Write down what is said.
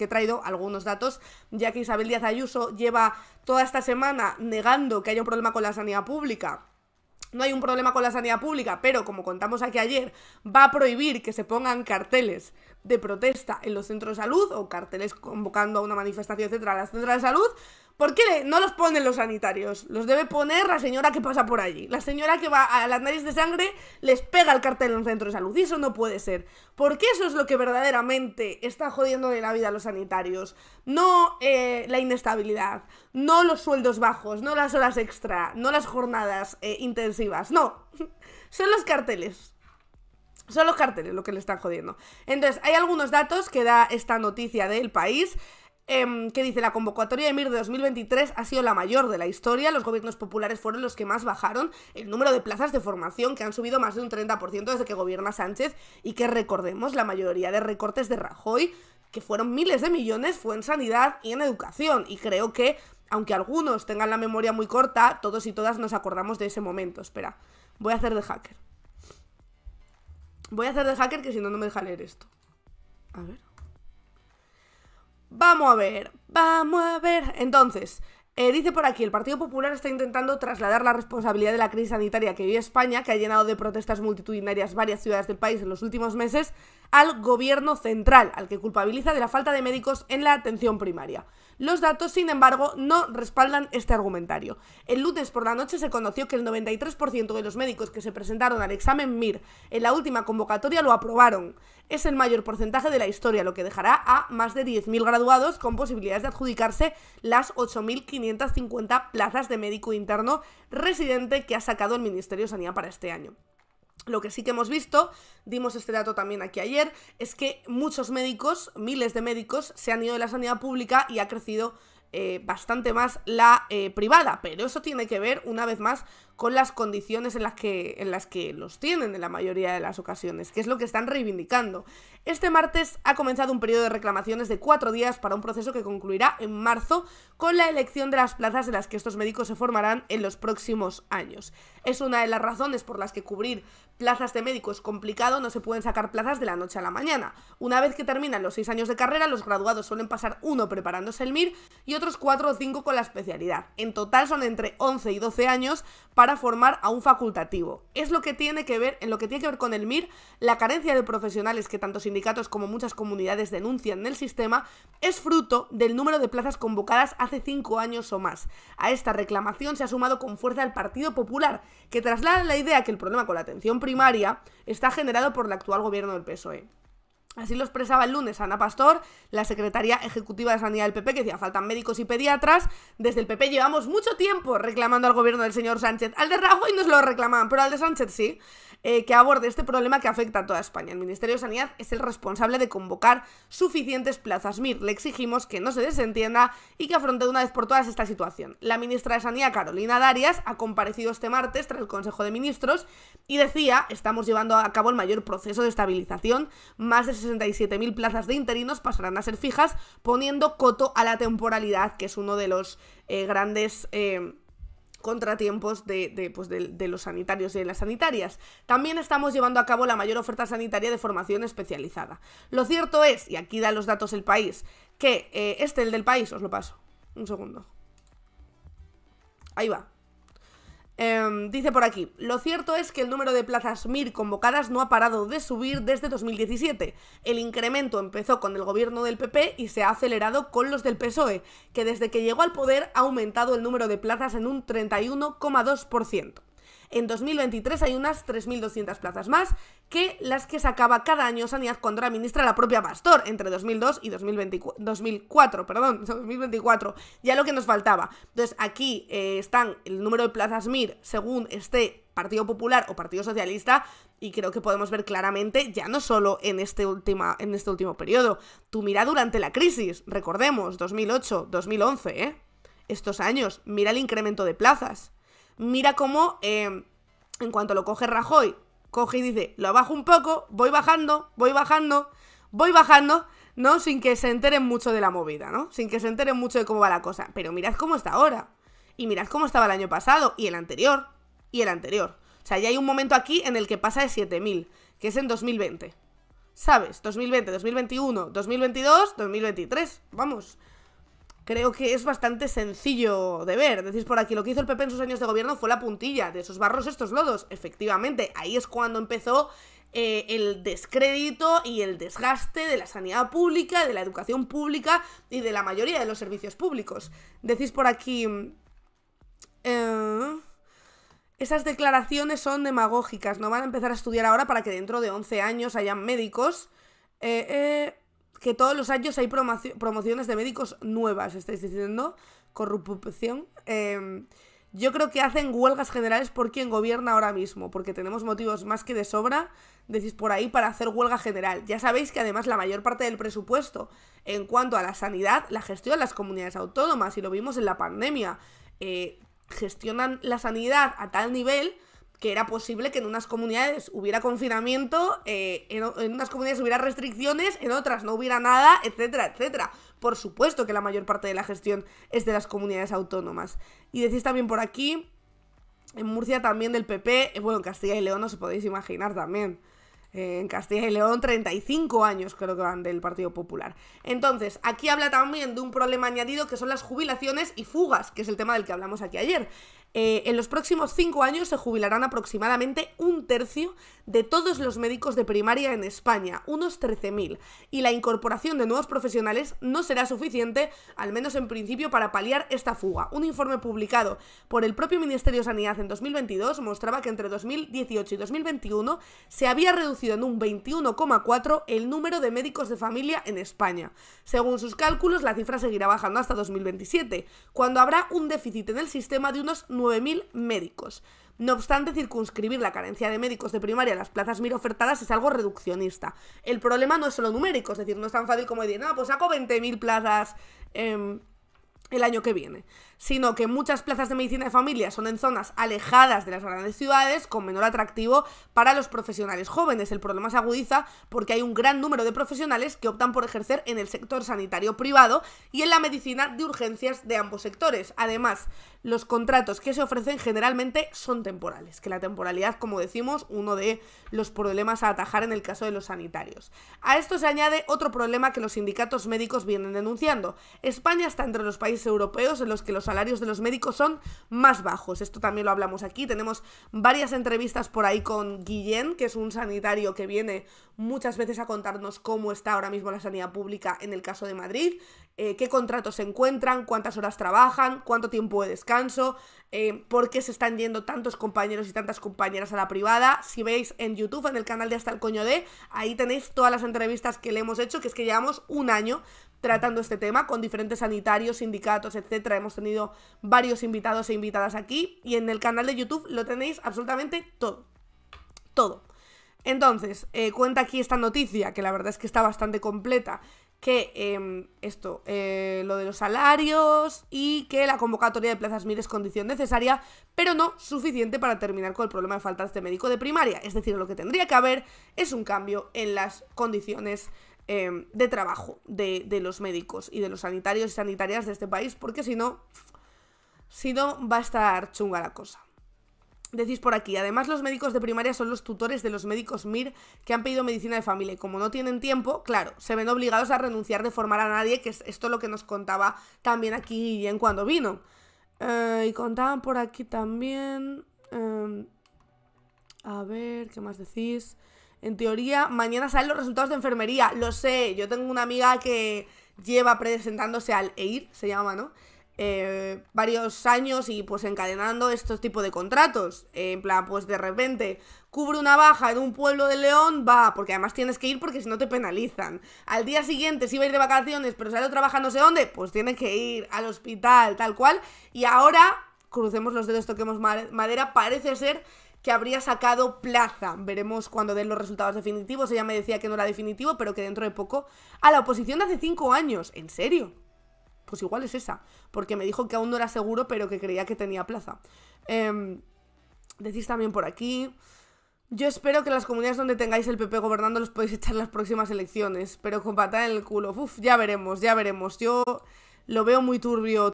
que he traído algunos datos, ya que Isabel Díaz Ayuso lleva toda esta semana negando que haya un problema con la sanidad pública no hay un problema con la sanidad pública, pero como contamos aquí ayer, va a prohibir que se pongan carteles de protesta en los centros de salud o carteles convocando a una manifestación, etcétera, a las centros de salud, ¿Por qué no los ponen los sanitarios? Los debe poner la señora que pasa por allí. La señora que va a las nariz de sangre les pega el cartel en el centro de salud. Y eso no puede ser. Porque eso es lo que verdaderamente está jodiendo de la vida a los sanitarios. No eh, la inestabilidad, no los sueldos bajos, no las horas extra, no las jornadas eh, intensivas. No. Son los carteles. Son los carteles lo que le están jodiendo. Entonces, hay algunos datos que da esta noticia del país. Em, que dice la convocatoria de MIR de 2023 ha sido la mayor de la historia. Los gobiernos populares fueron los que más bajaron el número de plazas de formación, que han subido más de un 30% desde que gobierna Sánchez. Y que recordemos, la mayoría de recortes de Rajoy, que fueron miles de millones, fue en sanidad y en educación. Y creo que, aunque algunos tengan la memoria muy corta, todos y todas nos acordamos de ese momento. Espera, voy a hacer de hacker. Voy a hacer de hacker que si no, no me deja leer esto. A ver. Vamos a ver, vamos a ver. Entonces, eh, dice por aquí, el Partido Popular está intentando trasladar la responsabilidad de la crisis sanitaria que vive España, que ha llenado de protestas multitudinarias varias ciudades del país en los últimos meses, al gobierno central, al que culpabiliza de la falta de médicos en la atención primaria. Los datos, sin embargo, no respaldan este argumentario. El lunes por la noche se conoció que el 93% de los médicos que se presentaron al examen MIR en la última convocatoria lo aprobaron. Es el mayor porcentaje de la historia, lo que dejará a más de 10.000 graduados con posibilidades de adjudicarse las 8.500 550 plazas de médico interno residente que ha sacado el Ministerio de Sanidad para este año. Lo que sí que hemos visto, dimos este dato también aquí ayer, es que muchos médicos, miles de médicos, se han ido de la sanidad pública y ha crecido eh, bastante más la eh, privada, pero eso tiene que ver una vez más con las condiciones en las, que, en las que los tienen en la mayoría de las ocasiones, que es lo que están reivindicando. Este martes ha comenzado un periodo de reclamaciones de cuatro días para un proceso que concluirá en marzo con la elección de las plazas en las que estos médicos se formarán en los próximos años. Es una de las razones por las que cubrir plazas de médico es complicado, no se pueden sacar plazas de la noche a la mañana. Una vez que terminan los seis años de carrera, los graduados suelen pasar uno preparándose el MIR y otros cuatro o cinco con la especialidad. En total son entre 11 y 12 años para formar a un facultativo. Es lo que tiene que ver, en lo que tiene que ver con el MIR, la carencia de profesionales que tanto sindicatos como muchas comunidades denuncian en el sistema, es fruto del número de plazas convocadas hace cinco años o más. A esta reclamación se ha sumado con fuerza el Partido Popular, que traslada la idea que el problema con la atención primaria está generado por el actual gobierno del PSOE. Así lo expresaba el lunes Ana Pastor, la secretaria ejecutiva de Sanidad del PP, que decía, faltan médicos y pediatras. Desde el PP llevamos mucho tiempo reclamando al gobierno del señor Sánchez. Al de Rajoy nos lo reclamaban, pero al de Sánchez sí, eh, que aborde este problema que afecta a toda España. El Ministerio de Sanidad es el responsable de convocar suficientes plazas. MIR, le exigimos que no se desentienda y que afronte de una vez por todas esta situación. La ministra de Sanidad, Carolina Darias, ha comparecido este martes tras el Consejo de Ministros y decía, estamos llevando a cabo el mayor proceso de estabilización, más de 67.000 plazas de interinos pasarán a ser fijas, poniendo coto a la temporalidad, que es uno de los eh, grandes... Eh, contratiempos pues, de, los sanitarios y de las sanitarias. También estamos llevando a cabo la mayor oferta sanitaria de formación especializada. Lo cierto es, y aquí da los datos el país, que eh, este, el del país, os lo paso. Un segundo. Ahí va. Em, dice por aquí, lo cierto es que el número de plazas MIR convocadas no ha parado de subir desde 2017. El incremento empezó con el gobierno del PP y se ha acelerado con los del PSOE, que desde que llegó al poder ha aumentado el número de plazas en un 31,2%. En 2023 hay unas 3.200 plazas más que las que sacaba cada año Sanidad cuando era ministra la propia Pastor, entre 2002 y 2024, 2004, perdón, 2024, ya lo que nos faltaba. Entonces aquí eh, están el número de plazas MIR según este Partido Popular o Partido Socialista y creo que podemos ver claramente ya no solo en este, última, en este último periodo, tú mira durante la crisis, recordemos, 2008, 2011, ¿eh? estos años, mira el incremento de plazas mira cómo, em, en cuanto lo coge Rajoy, coge y dice, lo bajo un poco, voy bajando, voy bajando, voy bajando, ¿no? Sin que se enteren mucho de la movida, ¿no? Sin que se enteren mucho de cómo va la cosa. Pero mirad cómo está ahora. Y mirad cómo estaba el año pasado, y el anterior, y el anterior. O sea, ya hay un momento aquí en el que pasa de 7.000, que es en 2020. ¿Sabes? 2020, 2021, 2022, 2023. Vamos creo que es bastante sencillo de ver. Decís por aquí, lo que hizo el PP en sus años de gobierno fue la puntilla de esos barros, estos lodos. Efectivamente, ahí es cuando empezó eh, el descrédito y el desgaste de la sanidad pública, de la educación pública y de la mayoría de los servicios públicos. Decís por aquí... Eh, esas declaraciones son demagógicas, no van a empezar a estudiar ahora para que dentro de 11 años hayan médicos. Eh, eh, que todos los años hay promociones de médicos nuevas, estáis diciendo, corrupción. Em, yo creo que hacen huelgas generales por quien gobierna ahora mismo, porque tenemos motivos más que de sobra, decís por ahí, para hacer huelga general. Ya sabéis que además la mayor parte del presupuesto en cuanto a la sanidad la gestionan las comunidades autónomas, y lo vimos en la pandemia. Eh, gestionan la sanidad a tal nivel que era posible que en unas comunidades hubiera confinamiento, eh, en, unas comunidades hubiera restricciones, en otras no hubiera nada, etcétera, etcétera. Por supuesto que la mayor parte de la gestión es de las comunidades autónomas. Y decís también por aquí, en Murcia también del PP, eh, bueno, en Castilla y León os podéis imaginar también. Eh, en Castilla y León, 35 años creo que van del Partido Popular. Entonces, aquí habla también de un problema añadido que son las jubilaciones y fugas, que es el tema del que hablamos aquí ayer. Eh, en los próximos cinco años se jubilarán aproximadamente un tercio de todos los médicos de primaria en España, unos 13.000, y la incorporación de nuevos profesionales no será suficiente, al menos en principio, para paliar esta fuga. Un informe publicado por el propio Ministerio de Sanidad en 2022 mostraba que entre 2018 y 2021 se había reducido en un 21,4 el número de médicos de familia en España. Según sus cálculos, la cifra seguirá bajando hasta 2027, cuando habrá un déficit en el sistema de unos 9.000 médicos. No obstante, circunscribir la carencia de médicos de primaria a las plazas mil ofertadas es algo reduccionista. El problema no es solo numérico, es decir, no es tan fácil como decir, no, ah, pues saco 20.000 plazas em, el año que viene, sino que muchas plazas de medicina de familia son en zonas alejadas de las grandes ciudades, con menor atractivo para los profesionales jóvenes. El problema se agudiza porque hay un gran número de profesionales que optan por ejercer en el sector sanitario privado y en la medicina de urgencias de ambos sectores. Además, los contratos que se ofrecen generalmente son temporales, que la temporalidad, como decimos, uno de los problemas a atajar en el caso de los sanitarios. A esto se añade otro problema que los sindicatos médicos vienen denunciando. España está entre los países europeos en los que los salarios de los médicos son más bajos. Esto también lo hablamos aquí. Tenemos varias entrevistas por ahí con Guillén, que es un sanitario que viene muchas veces a contarnos cómo está ahora mismo la sanidad pública en el caso de Madrid. Eh, qué contratos se encuentran, cuántas horas trabajan, cuánto tiempo de descanso, eh, por qué se están yendo tantos compañeros y tantas compañeras a la privada. Si veis en YouTube, en el canal de Hasta el Coño de, ahí tenéis todas las entrevistas que le hemos hecho, que es que llevamos un año tratando este tema con diferentes sanitarios, sindicatos, etcétera. Hemos tenido varios invitados e invitadas aquí y en el canal de YouTube lo tenéis absolutamente todo. Todo. Entonces, eh, cuenta aquí esta noticia, que la verdad es que está bastante completa, que em, esto, eh, lo de los salarios y que la convocatoria de plazas mil es condición necesaria, pero no suficiente para terminar con el problema de faltas de médico de primaria. Es decir, lo que tendría que haber es un cambio en las condiciones em, de trabajo de, de, los médicos y de los sanitarios y sanitarias de este país, porque si no, si no va a estar chunga la cosa. Decís por aquí, además los médicos de primaria son los tutores de los médicos MIR que han pedido medicina de familia y como no tienen tiempo, claro, se ven obligados a renunciar de formar a nadie, que es esto lo que nos contaba también aquí en cuando vino. Eh, y contaban por aquí también... Em, a ver, ¿qué más decís? En teoría, mañana salen los resultados de enfermería, lo sé, yo tengo una amiga que lleva presentándose al EIR, se llama, ¿no? Eh, varios años y pues encadenando estos tipos de contratos. en plan, pues de repente cubre una baja en un pueblo de León, va, porque además tienes que ir porque si no te penalizan. Al día siguiente, si vais de vacaciones, pero sale trabajando sé dónde, pues tiene que ir al hospital, tal cual. Y ahora, crucemos los dedos, toquemos madera, parece ser que habría sacado plaza. Veremos cuando den los resultados definitivos. Ella me decía que no era definitivo, pero que dentro de poco a la oposición de hace cinco años. ¿En serio? pues igual es esa, porque me dijo que aún no era seguro, pero que creía que tenía plaza. Em, decís también por aquí. Yo espero que las comunidades donde tengáis el PP gobernando los podéis echar las próximas elecciones, pero con patada en el culo. Uf, ya veremos, ya veremos. Yo lo veo muy turbio